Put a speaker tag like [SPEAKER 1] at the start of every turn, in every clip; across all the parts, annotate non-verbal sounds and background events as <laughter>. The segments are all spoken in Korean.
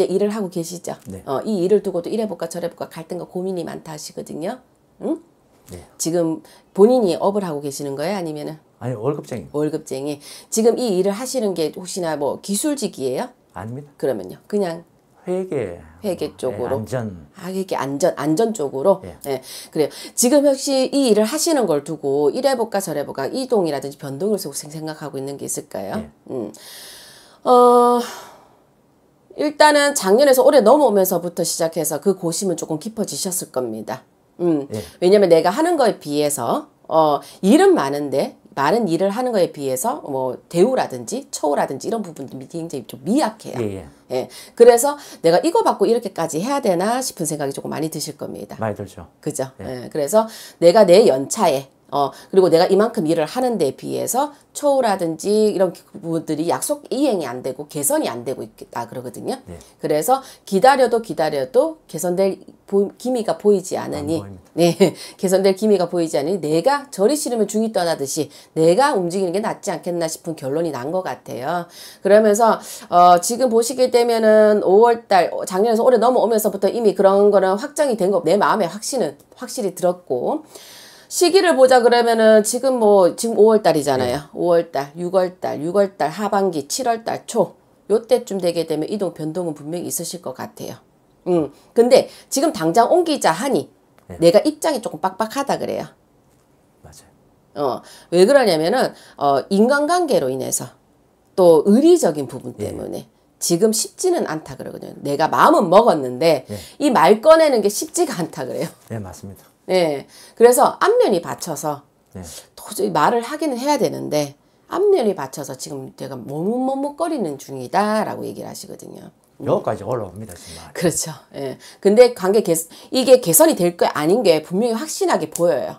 [SPEAKER 1] 예, 일을 하고 계시죠. 네. 어, 이 일을 두고도 이래 볼까 저래 볼까 갈등과 고민이 많다 하시거든요. 응? 네. 지금 본인이 업을 하고 계시는 거예요, 아니면은?
[SPEAKER 2] 아니 월급쟁이.
[SPEAKER 1] 월급쟁이. 지금 이 일을 하시는 게 혹시나 뭐 기술직이에요? 아닙니다. 그러면요, 그냥 회계. 회계 네, 쪽으로. 네, 안전. 아, 회계 안전, 안전 쪽으로. 예. 네. 그래요. 지금 혹시 이 일을 하시는 걸 두고 이래볼까 저래볼까 이동이라든지 변동을 생각하고 있는 게 있을까요? 예. 음. 어. 일단은 작년에서 올해 넘어오면서부터 시작해서 그 고심은 조금 깊어지셨을 겁니다. 음. 예. 왜냐면 내가 하는 거에 비해서 어, 일은 많은데 많은 일을 하는 거에 비해서 뭐 대우라든지 처우라든지 이런 부분들이 굉장히 좀 미약해요. 예, 예. 예. 그래서 내가 이거 받고 이렇게까지 해야 되나 싶은 생각이 조금 많이 드실 겁니다. 많이 들죠. 그죠. 예. 예. 그래서 내가 내 연차에 어, 그리고 내가 이만큼 일을 하는 데 비해서 초라든지 이런 부분들이 약속 이행이 안 되고 개선이 안 되고 있다 그러거든요. 네. 그래서 기다려도 기다려도 개선될 보, 기미가 보이지 않으니 네, <laughs> 개선될 기미가 보이지 않으니 내가 저리 싫으면 중이 떠나듯이 내가 움직이는 게 낫지 않겠나 싶은 결론이 난 것 같아요. 그러면서 어, 지금 보시게 되면은 5월달 어, 작년에서 올해 넘어오면서부터 이미 그런 거는 확정이 된 거 내 마음에 확신은 확실히 들었고 시기를 보자 그러면은 지금 뭐 지금 5월 달이잖아요. 네. 5월 달, 6월 달, 6월 달 하반기, 7월 달 초. 요때쯤 되게 되면 이동 변동은 분명히 있으실 것 같아요. 음. 근데 지금 당장 옮기자 하니 네. 내가 입장이 조금 빡빡하다 그래요. 맞아요. 어. 왜 그러냐면은 어 인간관계로 인해서 또 의리적인 부분 네. 때문에 네. 지금 쉽지는 않다 그러거든요. 내가 마음은 먹었는데 네. 이말 꺼내는 게 쉽지가 않다 그래요. 네, 맞습니다. 예. 그래서 앞면이 받쳐서 네. 도저히 말을 하기는 해야 되는데 앞면이 받쳐서 지금 제가 머뭇머뭇거리는 중이다라고 얘기를 하시거든요. 음. 여기까지
[SPEAKER 2] 올라옵니다 정말.
[SPEAKER 1] 그렇죠. 예. 근데 관계 개선 이게 개선이 될 거 아닌 게 분명히 확신하게 보여요.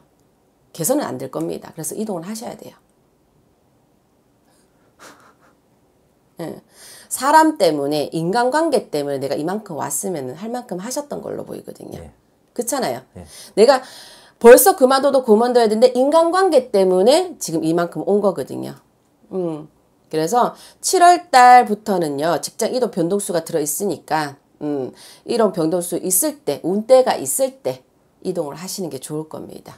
[SPEAKER 1] 개선은 안 될 겁니다. 그래서 이동을 하셔야 돼요. 예. 사람 때문에 인간관계 때문에 내가 이만큼 왔으면 할 만큼 하셨던 걸로 보이거든요. 예. 그렇잖아요. 네. 내가 벌써 그만둬도 그만둬야 되는데 인간관계 때문에 지금 이만큼 온 거거든요. 음. 그래서 7월 달부터는요. 직장 이동 변동수가 들어 있으니까 음, 이런 변동수 있을 때, 운때가 있을 때 이동을 하시는 게 좋을 겁니다.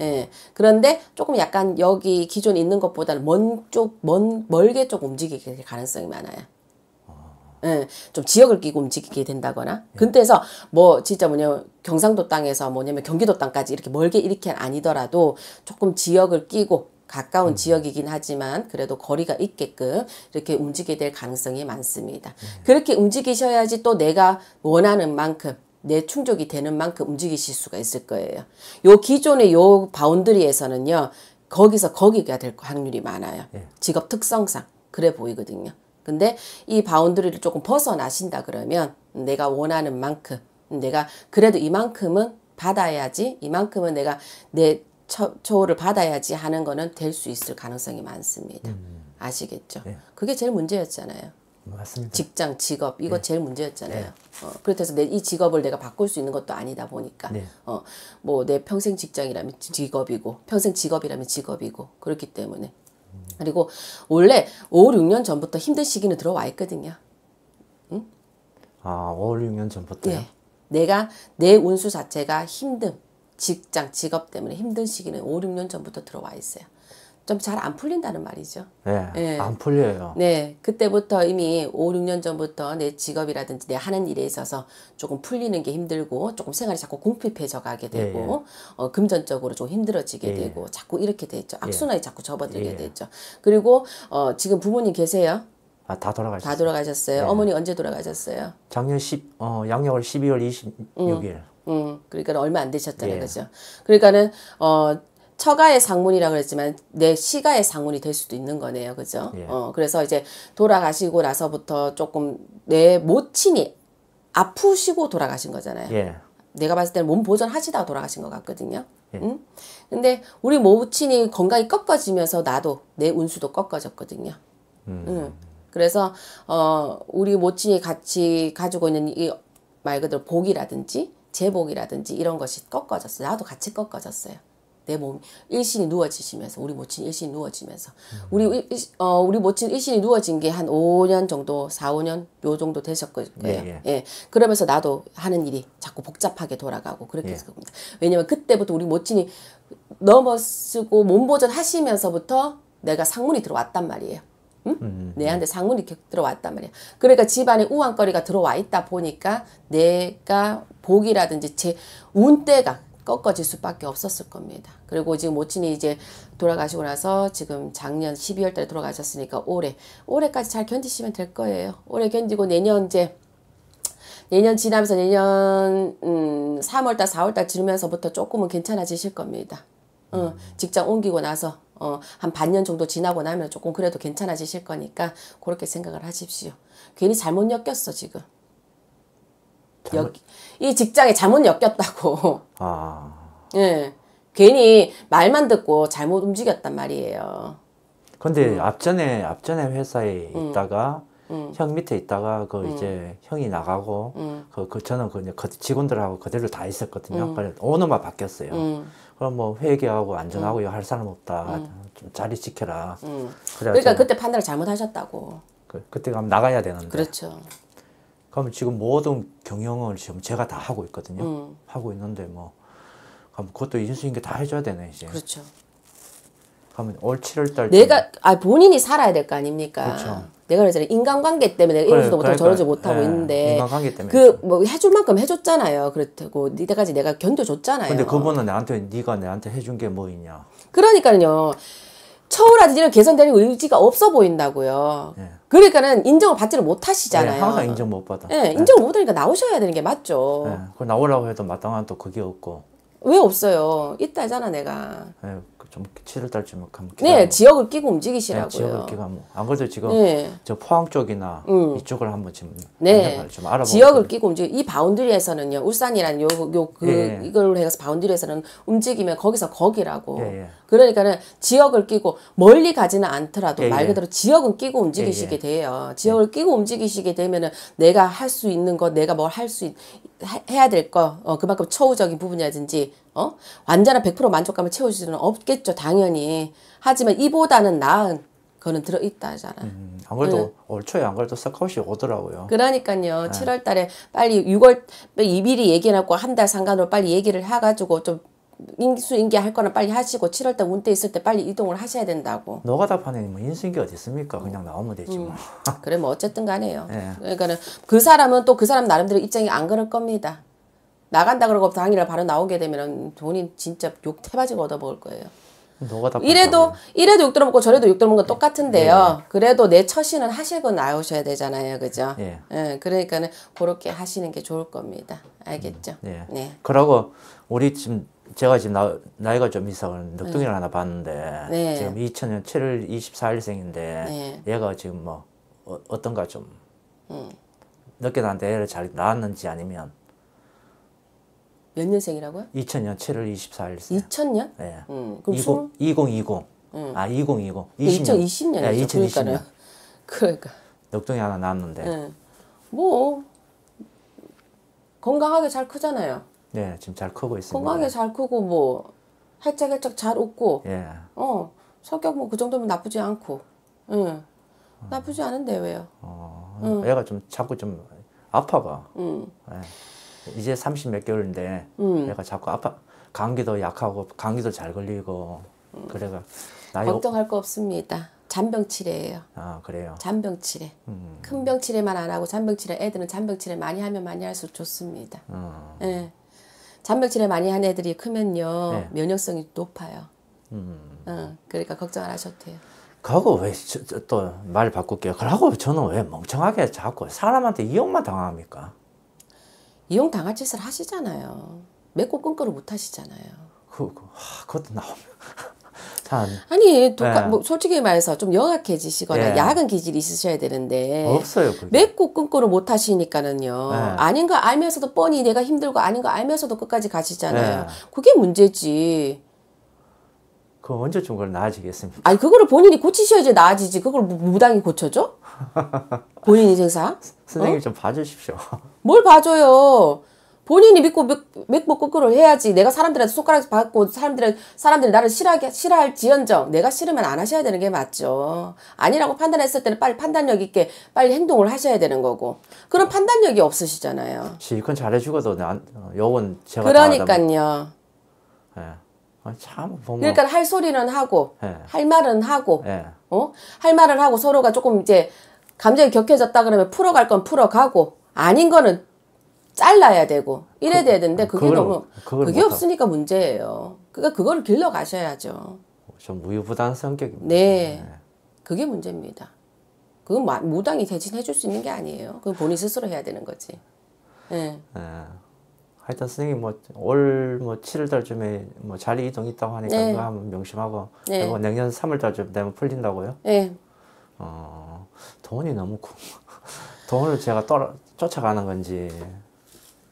[SPEAKER 1] 예. 그런데 조금 약간 여기 기존 있는 것보다는 먼 쪽, 먼, 멀게 쪽 움직이게 될 가능성이 많아요. 예, 좀 지역을 끼고 움직이게 된다거나. 예. 근데서 뭐 진짜 뭐냐면 경상도 땅에서 뭐냐면 경기도 땅까지 이렇게 멀게 이렇게 아니더라도 조금 지역을 끼고 가까운 음. 지역이긴 하지만 그래도 거리가 있게끔 이렇게 움직이게 될 가능성이 많습니다. 음. 그렇게 움직이셔야지 또 내가 원하는 만큼 내 충족이 되는 만큼 움직이실 수가 있을 거예요. 요 기존의 요 바운드리에서는요. 거기서 거기가 될 확률이 많아요. 예. 직업 특성상 그래 보이거든요. 근데 이 바운드리를 조금 벗어나신다 그러면 내가 원하는 만큼 내가 그래도 이만큼은 받아야지 이만큼은 내가 내 처, 초를 받아야지 하는 거는 될 수 있을 가능성이 많습니다. 음. 음. 아시겠죠? 네. 그게 제일 문제였잖아요. 맞습니다. 직장, 직업 이거 네. 제일 문제였잖아요. 네. 어, 그렇다해서 내 이 직업을 내가 바꿀 수 있는 것도 아니다 보니까 네. 어, 뭐 내 평생 직장이라면 직업이고 평생 직업이라면 직업이고 그렇기 때문에 그리고 원래 5, 6년 전부터 힘든 시기는 들어와 있거든요.
[SPEAKER 2] 응? 아, 5, 6년 전부터요?
[SPEAKER 1] 네. 내가 내 운수 자체가 힘듦, 직장, 직업 때문에 힘든 시기는 5, 6년 전부터 들어와 있어요. 좀잘안 풀린다는 말이죠.
[SPEAKER 2] 네, 네, 안 풀려요.
[SPEAKER 1] 네, 그때부터 이미 5, 6년 전부터 내 직업이라든지 내 하는 일에 있어서 조금 풀리는 게 힘들고 조금 생활이 자꾸 궁핍해져 가게 예, 되고 예, 예. 어, 금전적으로 좀 힘들어지게 예. 예. 되고 자꾸 이렇게 되죠. 악순환이 자꾸 접어들게 되죠. 그리고 어, 지금 부모님 계세요? 아, 다 돌아가셨어요. 다 돌아가셨어요. 어머니 언제 돌아가셨어요?
[SPEAKER 2] 작년 10, 어, 양력을 12월 26일.
[SPEAKER 1] 음, 음 그러니까 얼마 안 되셨다는 거죠. 그러니까는 어 처가의 상문이라 그랬지만 내 시가의 상문이 될 수도 있는 거네요. 그죠? 예. 어, 그래서 이제 돌아가시고 나서부터 조금 내 모친이 아프시고 돌아가신 거잖아요. 예. 내가 봤을 때는 몸보존하시다 돌아가신 것 같거든요. 예. 응? 근데 우리 모친이 건강이 꺾어지면서 나도 내 운수도 꺾어졌거든요. 음. 음. 그래서 어 우리 모친이 같이 가지고 있는 이 말 그대로 복이라든지 제복이라든지 이런 것이 꺾어졌어요. 나도 같이 꺾어졌어요. 내 몸, 일신이 누워지시면서, 우리 모친 일신이 누워지면서. 음. 우리, 일, 어, 우리 모친 일신이 누워진 게 한 5년 정도, 4, 5년 요 정도 되셨을 예, 거예요. 예, 예. 예. 그러면서 나도 하는 일이 자꾸 복잡하게 돌아가고 그렇게 예. 됐을 니다 왜냐면 그때부터 우리 모친이 넘어쓰고 몸보전 하시면서부터 내가 상문이 들어왔단 말이에요. 응? 음, 음 내한테 음. 상문이 들어왔단 말이야. 그러니까 집안에 우환거리가 들어와 있다 보니까 내가 복이라든지 제 운때가 꺾어질 수밖에 없었을 겁니다. 그리고 지금 모친이 이제 돌아가시고 나서 지금 작년 12월 달에 돌아가셨으니까 올해 올해까지 잘 견디시면 될 거예요. 올해 견디고 내년 이제 내년 지나면서 내년 음 3월달 4월달 지르면서부터 조금은 괜찮아지실 겁니다. 어, 음. 직장 옮기고 나서 어, 한 반년 정도 지나고 나면 조금 그래도 괜찮아지실 거니까 그렇게 생각을 하십시오. 괜히 잘못 엮였어 지금. 역, 이 직장에 잘못 엮였다고. 아. <laughs> 예. 괜히 말만 듣고 잘못 움직였단 말이에요.
[SPEAKER 2] 근데 음. 앞전에 앞전에 회사에 음. 있다가 음. 형 밑에 있다가 그 음. 이제 형이 나가고 음. 그, 그 저는 그이 직원들하고 그대로 다 있었거든요. 음. 그 오너만 바뀌었어요. 그럼 뭐 회계하고 안전하고 음. 할 사람 없다. 좀 자리 지켜라. 그러니까
[SPEAKER 1] 그때 판단을 잘못하셨다고.
[SPEAKER 2] 그, 그때 가면 나가야 되는데. 그렇죠. 그러면 지금 모든 경영을 지금 제가 다 하고 있거든요. 음. 하고 있는데 뭐 그럼 그것도 인수인계 다 해줘야 되네 이제. 그렇죠. 그러면 올 7월달 내가
[SPEAKER 1] 아 본인이 살아야 될 거 아닙니까. 그렇죠. 내가 그랬잖아요. 인간관계 때문에 내가 이러지도 그래, 못하고 그러니까 저러지 못하고 예, 있는데 인간관계 때문에 그뭐 해줄 만큼 해줬잖아요. 그렇다고 이때까지 내가 견뎌줬잖아요. 근데
[SPEAKER 2] 그분은 나한테 네가 나한테 해준 게 뭐있
[SPEAKER 1] 그러니까요. 처우라든지 개선되는 의지가 없어 보인다고요. 예. 그러니까는 인정을 받지를 못하시잖아요. 예, 항상
[SPEAKER 2] 인정 못 받아. 예, 예. 인정을
[SPEAKER 1] 못 하니까 나오셔야 되는 게 맞죠. 예,
[SPEAKER 2] 그 나오라고 해도 마땅한 또 그게 없고.
[SPEAKER 1] 왜 없어요? 있다잖아 내가.
[SPEAKER 2] 네, 그 좀 7월 달쯤 한번.
[SPEAKER 1] 네, 지역을 끼고 네, 움직이시라고요. 네, 지역을
[SPEAKER 2] 끼고 한번. 안 그래도 지금 네. 저 포항 쪽이나 음. 이쪽을 한번 지금 네. 좀 알아보.
[SPEAKER 1] 지역을 끼고 움직. 이 바운드리에서는요, 울산이란 요 요그 예, 예, 이걸 해서 바운드리에서는 움직이면 거기서 거기라고. 예, 예. 그러니까는 지역을 끼고 멀리 가지는 않더라도 예, 말 그대로 지역은 끼고 움직이시게 돼요. 지역을 끼고 움직이시게 되면은 내가 할 수 있는 거, 내가 뭘할수 해야 될 거, 어, 그만큼 처우적인 부분이라든지, 어? 완전한 100% 만족감을 채워줄 수는 없겠죠, 당연히. 하지만 이보다는 나은 그 거는 들어있다잖아. 하 음,
[SPEAKER 2] 음, 안 그래도 응. 올 초에 안 그래도 스카웃이 오더라고요.
[SPEAKER 1] 그러니까요. 네. 7월 달에 빨리 6월 미리 얘기해놨고 한 달상관으로 빨리 얘기를 해가지고 좀 인수인계 할 거는 빨리 하시고 7월달 운대 있을 때 빨리 이동을 하셔야 된다고.
[SPEAKER 2] 너가 답하네 뭐 인수인계 어디 있습니까? 그냥 나오면 되지 뭐.
[SPEAKER 1] 음. 그래 뭐 어쨌든 간에요. 네. 그러니까는 그 사람은 또 그 사람 나름대로 입장이 안 그럴 겁니다. 나간다 그러고 당일날 바로 나오게 되면 돈이 진짜 욕태바지 얻어먹을 거예요. 너가 답 이래도 이래도 욕 들어먹고 저래도 욕 들어먹는 건 예. 똑같은데요. 예. 그래도 내 처신은 하시고 나오셔야 되잖아요, 그죠? 예. 예. 그러니까는 그렇게 하시는 게 좋을 겁니다. 알겠죠? 음. 예. 네.
[SPEAKER 2] 그러고 우리 지금 제가 지금 나, 이가좀 있어 늑둥이를 네. 하나 봤는데 네. 지금 2000년 7월 24일생인데 네. 얘가 지금 뭐 어, 떤가좀 음. 늦게 나한데 애를 잘 낳았는지
[SPEAKER 1] 아니면 몇 년생이라고요?
[SPEAKER 2] 2000년 7월 24일생
[SPEAKER 1] 2000년? 네 음, 그럼 20, 20? 2020 음.
[SPEAKER 2] 아2020 20년. 2020년이죠 네, 2020년 예, 그러니까 <laughs> 그러니까 늑둥이 하나 낳았는데
[SPEAKER 1] 네. 뭐 건강하게 잘 크잖아요
[SPEAKER 2] 네, 지금 잘 크고 있습니다. 건강하게
[SPEAKER 1] 잘 크고 뭐 활짝활짝 잘 웃고. 예. 어, 성격 뭐 그 정도면 나쁘지 않고. 응. 예. 나쁘지 않은데 왜요?
[SPEAKER 2] 어, 응. 애가 좀 자꾸 좀 아파가. 응. 예. 이제 30몇 개월인데 응. 애가 자꾸 아파. 감기도 약하고 감기도 잘 걸리고. 응. 그래가 나이 걱정할
[SPEAKER 1] 거 없습니다. 잔병치레예요.
[SPEAKER 2] 아 그래요.
[SPEAKER 1] 잔병치레. 음. 큰 병치레만 안 하고 잔병치레 애들은 잔병치레 많이 하면 많이 할수록 좋습니다. 음. 예. 잔벽질을 많이 한 애들이 크면요 네. 면역성이 높아요. 음. 어, 그러니까 걱정 안 하셔도 돼요.
[SPEAKER 2] 그거 왜또 말 바꿀게요. 그러고 저는 왜 멍청하게 자꾸 사람한테 이용만 당합니까?
[SPEAKER 1] 이용 당할 짓을 하시잖아요. 맺고 끈거를 못 하시잖아요. 그, 그, 하, 그것도 나오면. 참. 아니, 독하, 네. 뭐 솔직히 말해서 좀 영악해지시거나 예. 네. 야근 기질이 있으셔야 되는데. 없어요. 그게. 맺고 끊고를 못 하시니까는요. 네. 아닌 거 알면서도 뻔히 내가 힘들고 아닌 거 알면서도 끝까지 가시잖아요. 네. 그게 문제지.
[SPEAKER 2] 그 언제쯤 그걸 나아지겠습니까?
[SPEAKER 1] 아니, 그거를 본인이 고치셔야지 나아지지. 그걸 뭐 무당이 고쳐줘?
[SPEAKER 2] <laughs>
[SPEAKER 1] 본인 인생사? 선생님 어?
[SPEAKER 2] 좀 봐주십시오.
[SPEAKER 1] 뭘 봐줘요? 본인이 믿고 맥보 거꾸로 해야지. 내가 사람들한테 손가락 받고 사람들은 사람들이 나를 싫어하게 싫어할 지연정 내가 싫으면 안 하셔야 되는 게 맞죠. 아니라고 판단했을 때는 빨리 판단력 있게 빨리 행동을 하셔야 되는 거고 그런 판단력이 없으시잖아요.
[SPEAKER 2] 실컷 잘해주고도 어, 여원 제가 그러니까요. 예. 아, 참보 그러니까
[SPEAKER 1] 할 소리는 하고 예. 할 말은 하고 예. 어할 말을 하고 서로가 조금 이제 감정이 격해졌다 그러면 풀어갈 건 풀어가고 아닌 거는 잘라야 되고 이래 그, 돼야 되는데 아, 그게 그걸, 너무 그걸 그게 없으니까 문제예요. 그러니까 그거 길러 가셔야죠.
[SPEAKER 2] 좀 무유부단 성격입니다.
[SPEAKER 1] 네. 네. 그게 문제입니다. 그건 무당이 대신 해줄 수 있는 게 아니에요. 그건 본인 스스로 해야 되는 거지. 네.
[SPEAKER 2] 네. 하여튼 선생님 뭐올뭐 뭐 7월 뭐 달쯤에 뭐 자리 이동 있다고 하니까 네. 그거 한번 명심하고 네. 그리고 내년 3월 달쯤 되면 풀린다고요? 네. 어 돈이 너무 <laughs> 돈을 제가 떨 쫓아가는 건지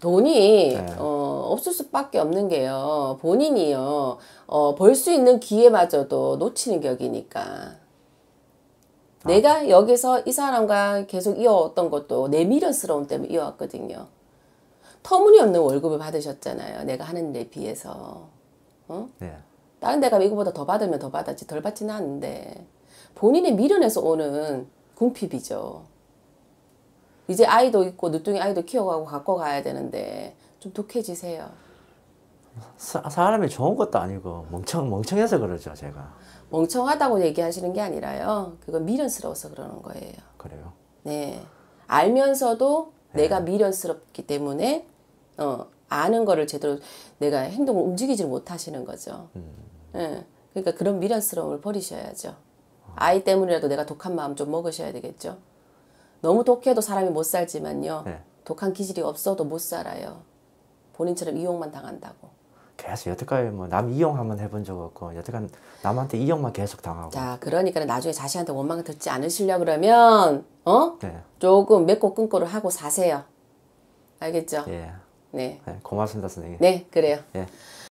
[SPEAKER 1] 돈이 네. 어, 없을 수밖에 없는 게요. 본인이요. 어, 벌수 있는 기회마저도 놓치는 격이니까. 아. 내가 여기서 이 사람과 계속 이어왔던 것도 내 미련스러움 때문에 이어왔거든요. 터무니없는 월급을 받으셨잖아요. 내가 하는 데 비해서. 어? 네. 다른 데가 이거보다 더 받으면 더 받았지 덜 받지는 않는데 본인의 미련에서 오는 궁핍이죠. 이제 아이도 있고 늦둥이 아이도 키워가고 갖고 가야 되는데 좀 독해지세요.
[SPEAKER 2] 사, 람이 좋은 것도 아니고 멍청 멍청해서 그러죠 제가.
[SPEAKER 1] 멍청하다고 얘기하시는 게 아니라요. 그건 미련스러워서 그러는 거예요. 그래요? 네. 알면서도 네. 내가 미련스럽기 때문에 어, 아는 거를 제대로 내가 행동을 움직이지 못하시는 거죠. 음. 네. 그러니까 그런 미련스러움을 버리셔야죠. 아이 때문이라도 내가 독한 마음 좀 먹으셔야 되겠죠. 너무 독해도 사람이 못 살지만요. 네. 독한 기질이 없어도 못 살아요. 본인처럼 이용만 당한다고.
[SPEAKER 2] 계속 여태까지 뭐 남 이용 한번 해본 적 없고 여태까지 남한테 이용만 계속 당하고.
[SPEAKER 1] 자, 그러니까 나중에 자신한테 원망 듣지 않으시려 그러면 어? 네. 조금 맺고 끊고를 하고 사세요. 알겠죠? 예. 네.
[SPEAKER 2] 네. 고맙습니다, 선생님. 네, 그래요. 예.